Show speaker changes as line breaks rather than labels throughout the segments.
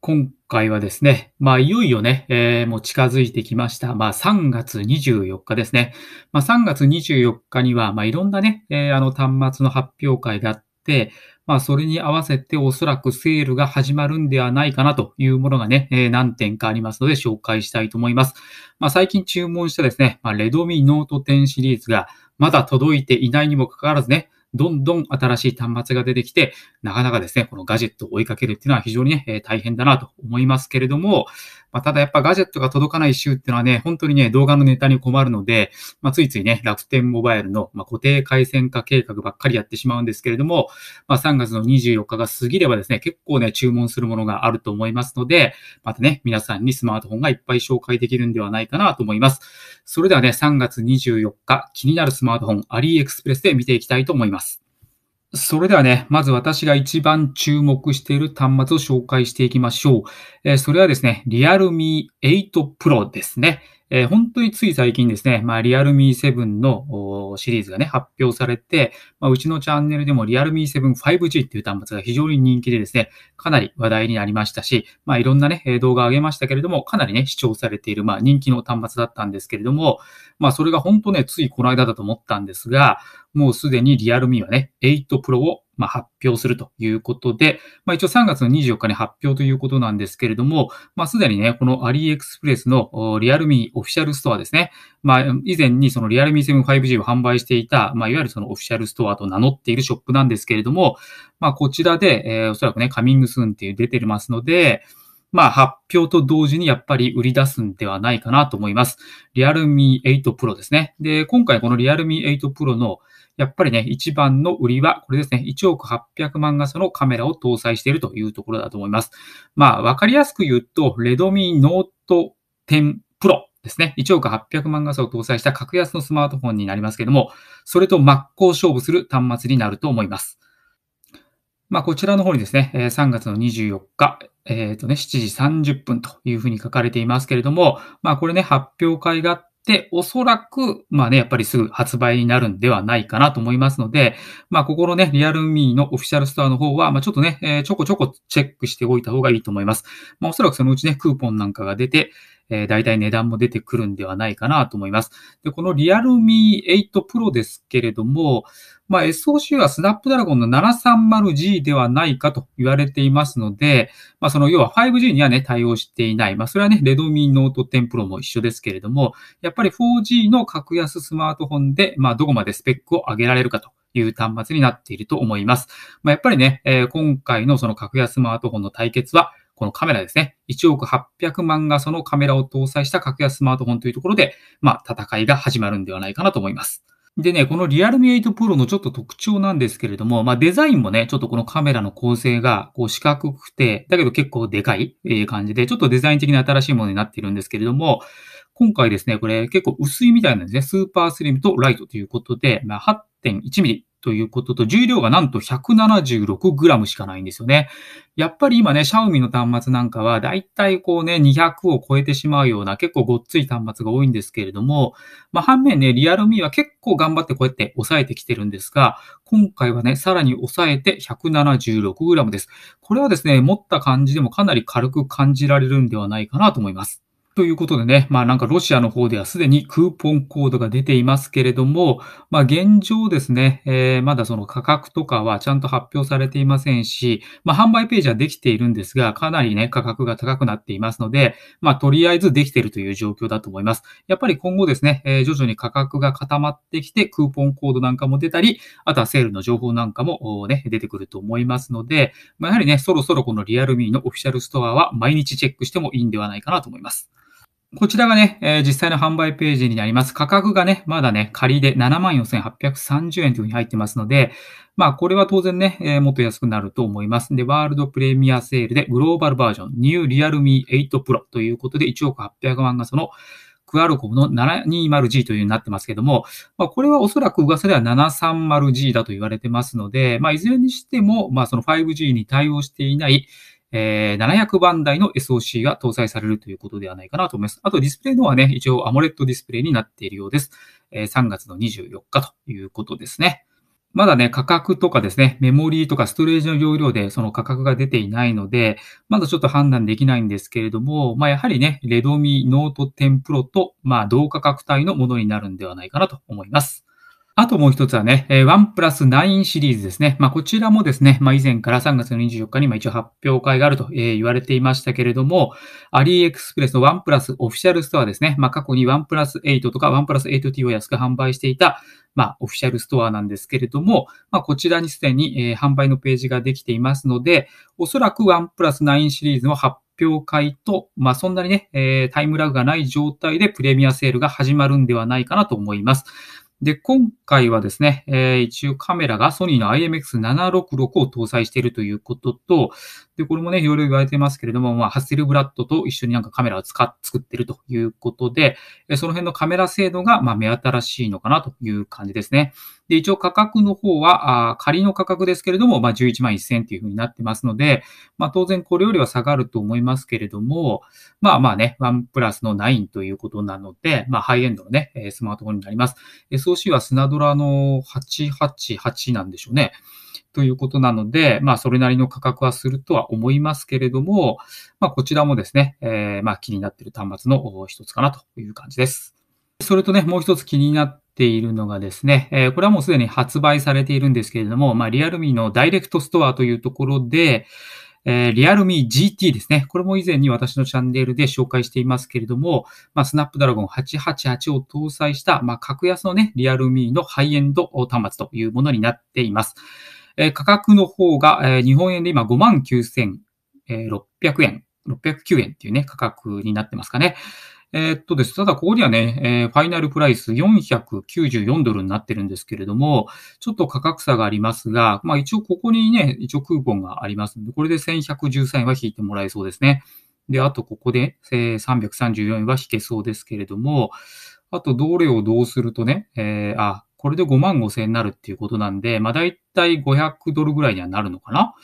今回はですね、まあ、いよいよね、えー、もう近づいてきました。まあ、3月24日ですね。まあ、3月24日には、まあ、いろんなね、えー、あの、端末の発表会があって、まあ、それに合わせておそらくセールが始まるんではないかなというものがね、えー、何点かありますので紹介したいと思います。まあ、最近注文したですね、まあ、レドミノート10シリーズがまだ届いていないにもかかわらずね、どんどん新しい端末が出てきて、なかなかですね、このガジェットを追いかけるっていうのは非常にね、え大変だなと思いますけれども、まあ、ただやっぱガジェットが届かない週っていうのはね、本当にね、動画のネタに困るので、まあ、ついついね、楽天モバイルの、ま固定回線化計画ばっかりやってしまうんですけれども、まあ、3月の24日が過ぎればですね、結構ね、注文するものがあると思いますので、またね、皆さんにスマートフォンがいっぱい紹介できるんではないかなと思います。それではね、3月24日、気になるスマートフォン、アリーエクスプレスで見ていきたいと思います。それではね、まず私が一番注目している端末を紹介していきましょう。えー、それはですね、realme 8 Pro ですね。えー、本当につい最近ですね、まあ、リアルミー7のシリーズがね、発表されて、まあ、うちのチャンネルでもリアルミー 75G っていう端末が非常に人気でですね、かなり話題になりましたし、まあ、いろんなね、動画を上げましたけれども、かなりね、視聴されている、まあ、人気の端末だったんですけれども、まあ、それが本当ね、ついこの間だと思ったんですが、もうすでにリアルミーはね、8 Pro をまあ、発表するということで、まあ、一応3月の24日に発表ということなんですけれども、まあ、すでにね、このアリエクスプレスのリアルミーオフィシャルストアですね。まあ、以前にそのリアルミー 75G を販売していた、まあ、いわゆるそのオフィシャルストアと名乗っているショップなんですけれども、まあ、こちらで、えー、おそらくね、カミングスーンっていう出てますので、まあ、発表と同時にやっぱり売り出すんではないかなと思います。リアルミ8 Pro ですね。で、今回このリアルミ8 Pro のやっぱりね、一番の売りは、これですね、1億800万画素のカメラを搭載しているというところだと思います。まあ、わかりやすく言うと、レドミノート10プロですね。1億800万画素を搭載した格安のスマートフォンになりますけども、それと真っ向勝負する端末になると思います。まあ、こちらの方にですね、3月の24日、えっ、ー、とね、7時30分というふうに書かれていますけれども、まあ、これね、発表会があっで、おそらく、まあね、やっぱりすぐ発売になるんではないかなと思いますので、まあ、ここのね、リアルミーのオフィシャルストアの方は、まあ、ちょっとね、えー、ちょこちょこチェックしておいた方がいいと思います。まあ、おそらくそのうちね、クーポンなんかが出て、えー、大体値段も出てくるんではないかなと思います。で、このリアルミ8 Pro ですけれども、まあ、SOC はスナップドラゴンの 730G ではないかと言われていますので、まあ、その要は 5G にはね、対応していない。まあ、それはね、レドミノート10 Pro も一緒ですけれども、やっぱり 4G の格安スマートフォンで、まあ、どこまでスペックを上げられるかという端末になっていると思います。まあ、やっぱりね、えー、今回のその格安スマートフォンの対決は、このカメラですね。1億800万画素のカメラを搭載した格安スマートフォンというところで、まあ、戦いが始まるんではないかなと思います。でね、このリアルミ m e 8プロのちょっと特徴なんですけれども、まあデザインもね、ちょっとこのカメラの構成がこう四角くて、だけど結構でかい感じで、ちょっとデザイン的に新しいものになっているんですけれども、今回ですね、これ結構薄いみたいなんですね。スーパースリムとライトということで、まあ、8.1ミリということと、重量がなんと 176g しかないんですよね。やっぱり今ね、シャオミの端末なんかは、だいたいこうね、200を超えてしまうような、結構ごっつい端末が多いんですけれども、まあ、反面ね、リアルミーは結構頑張ってこうやって抑えてきてるんですが、今回はね、さらに抑えて 176g です。これはですね、持った感じでもかなり軽く感じられるんではないかなと思います。ということでね、まあなんかロシアの方ではすでにクーポンコードが出ていますけれども、まあ現状ですね、えー、まだその価格とかはちゃんと発表されていませんし、まあ販売ページはできているんですが、かなりね、価格が高くなっていますので、まあとりあえずできているという状況だと思います。やっぱり今後ですね、えー、徐々に価格が固まってきて、クーポンコードなんかも出たり、あとはセールの情報なんかもね、出てくると思いますので、まあ、やはりね、そろそろこのリアルミーのオフィシャルストアは毎日チェックしてもいいんではないかなと思います。こちらがね、えー、実際の販売ページになります。価格がね、まだね、仮で74,830円というふうに入ってますので、まあ、これは当然ね、えー、もっと安くなると思います。で、ワールドプレミアセールでグローバルバージョン、ニューリアルミー8プロということで、1億800万がそのクアルコムの 720G というようになってますけども、まあ、これはおそらく噂では 730G だと言われてますので、まあ、いずれにしても、まあ、その 5G に対応していない、えー、700番台の SOC が搭載されるということではないかなと思います。あとディスプレイのはね、一応アモレットディスプレイになっているようです。えー、3月の24日ということですね。まだね、価格とかですね、メモリーとかストレージの容量でその価格が出ていないので、まだちょっと判断できないんですけれども、まあやはりね、レドミノート10プロと、まあ同価格帯のものになるんではないかなと思います。あともう一つはね、1プラス9シリーズですね。まあ、こちらもですね、まあ、以前から3月の24日に一応発表会があると言われていましたけれども、アリーエクスプレスの1プラスオフィシャルストアですね。まあ、過去に1プラス8とか1プラス 8T を安く販売していた、まあ、オフィシャルストアなんですけれども、まあ、こちらにすでに販売のページができていますので、おそらく1プラス9シリーズの発表会と、まあ、そんなにね、タイムラグがない状態でプレミアセールが始まるんではないかなと思います。で、今回はですね、えー、一応カメラがソニーの IMX766 を搭載しているということと、で、これもね、いろいろ言われてますけれども、まあ、ハッセルブラッドと一緒になんかカメラを使っ作ってるということで、その辺のカメラ精度が、まあ、目新しいのかなという感じですね。で、一応価格の方は、あ仮の価格ですけれども、まあ、11万1000というふうになってますので、まあ、当然これよりは下がると思いますけれども、まあまあね、ワンプラスの9ということなので、まあ、ハイエンドのね、スマートフォンになります。SOC はスナドラの888なんでしょうね。ということなので、まあ、それなりの価格はするとは思いますけれども、まあ、こちらもですね、えー、まあ、気になっている端末の一つかなという感じです。それとね、もう一つ気になっているのがですね、えー、これはもうすでに発売されているんですけれども、まあ、リアルミのダイレクトストアというところで、えー、リアルミ GT ですね。これも以前に私のチャンネルで紹介していますけれども、まあ、スナップドラゴン888を搭載した、まあ、格安のね、リアルミのハイエンド端末というものになっています。え価格の方が、え日本円で今59,600円、609円っていうね、価格になってますかね。えー、っとです。ただ、ここにはね、えー、ファイナルプライス494ドルになってるんですけれども、ちょっと価格差がありますが、まあ一応ここにね、一応クーポンがありますので、これで1113円は引いてもらえそうですね。で、あとここで、334円は引けそうですけれども、あと、どれをどうするとね、えー、あ、これで5万5千円になるっていうことなんで、まあ大体500ドルぐらいにはなるのかな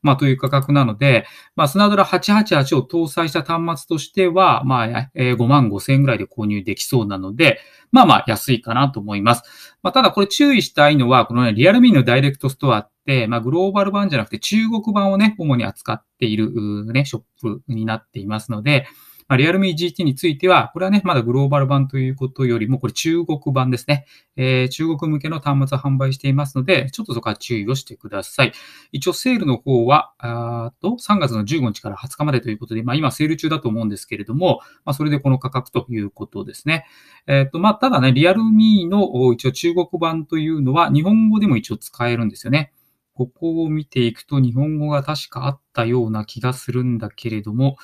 まあという価格なので、まあスナドラ888を搭載した端末としては、まあ5万5千円ぐらいで購入できそうなので、まあまあ安いかなと思います。まあただこれ注意したいのは、このね、リアルミーのダイレクトストアって、まあグローバル版じゃなくて中国版をね、主に扱っているね、ショップになっていますので、まあ、リアルミ GT については、これはね、まだグローバル版ということよりも、これ中国版ですね。えー、中国向けの端末を販売していますので、ちょっとそこは注意をしてください。一応、セールの方は、あと、3月の15日から20日までということで、まあ、今、セール中だと思うんですけれども、まあ、それでこの価格ということですね。えっ、ー、と、まあ、ただね、リアルミの一応中国版というのは、日本語でも一応使えるんですよね。ここを見ていくと日本語が確かあったような気がするんだけれども、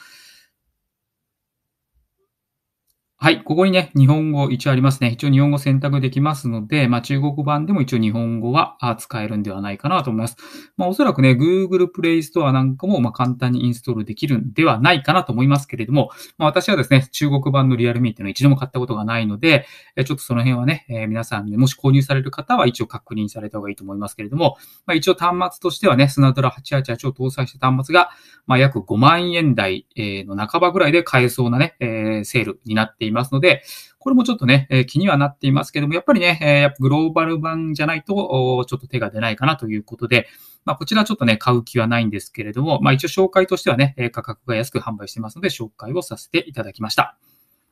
はい、ここにね、日本語一応ありますね。一応日本語選択できますので、まあ、中国版でも一応日本語は使えるんではないかなと思います。まあ、おそらくね、Google Play Store なんかもま簡単にインストールできるんではないかなと思いますけれども、まあ、私はですね、中国版のリアルミーっていうのは一度も買ったことがないので、ちょっとその辺はね、え皆さんね、もし購入される方は一応確認された方がいいと思いますけれども、まあ、一応端末としてはね、スナドラ888を搭載した端末が、ま約5万円台の半ばぐらいで買えそうなね、えセールになっています。ますので、これもちょっとね、え気にはなっていますけども、やっぱりね、えやっぱグローバル版じゃないと、ちょっと手が出ないかなということで、まあ、こちらちょっとね、買う気はないんですけれども、まあ、一応紹介としてはね、価格が安く販売してますので、紹介をさせていただきました。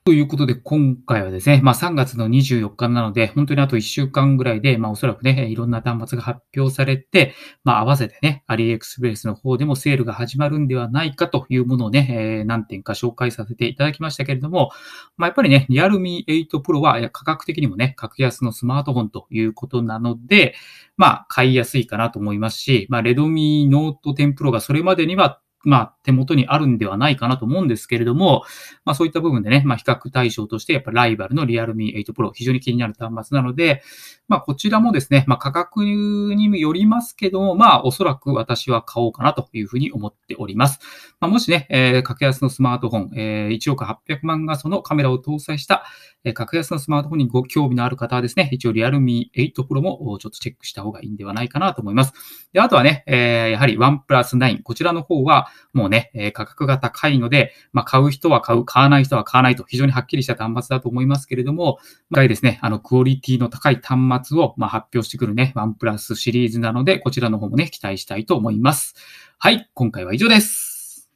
ということで、今回はですね、まあ3月の24日なので、本当にあと1週間ぐらいで、まあおそらくね、いろんな端末が発表されて、まあ合わせてね、アリエクスベースの方でもセールが始まるんではないかというものをね、えー、何点か紹介させていただきましたけれども、まあやっぱりね、リアルミ8プロは価格的にもね、格安のスマートフォンということなので、まあ買いやすいかなと思いますし、まあレドミノート10プロがそれまでにはまあ、手元にあるんではないかなと思うんですけれども、まあ、そういった部分でね、まあ、比較対象として、やっぱライバルのリアルミ8 Pro、非常に気になる端末なので、まあ、こちらもですね、まあ、価格によりますけども、まあ、おそらく私は買おうかなというふうに思っております。まあ、もしね、えー、格安のスマートフォン、えー、1億800万画素のカメラを搭載した、えー、格安のスマートフォンにご興味のある方はですね、一応リアルミ8 Pro もちょっとチェックした方がいいんではないかなと思います。で、あとはね、えー、やはりワンプラス u イ9、こちらの方は、もうね、えー、価格が高いので、まあ、買う人は買う、買わない人は買わないと、非常にはっきりした端末だと思いますけれども、一回ですね、あの、クオリティの高い端末を、まあ、発表してくるね、ワンプラスシリーズなので、こちらの方もね、期待したいと思います。はい、今回は以上です。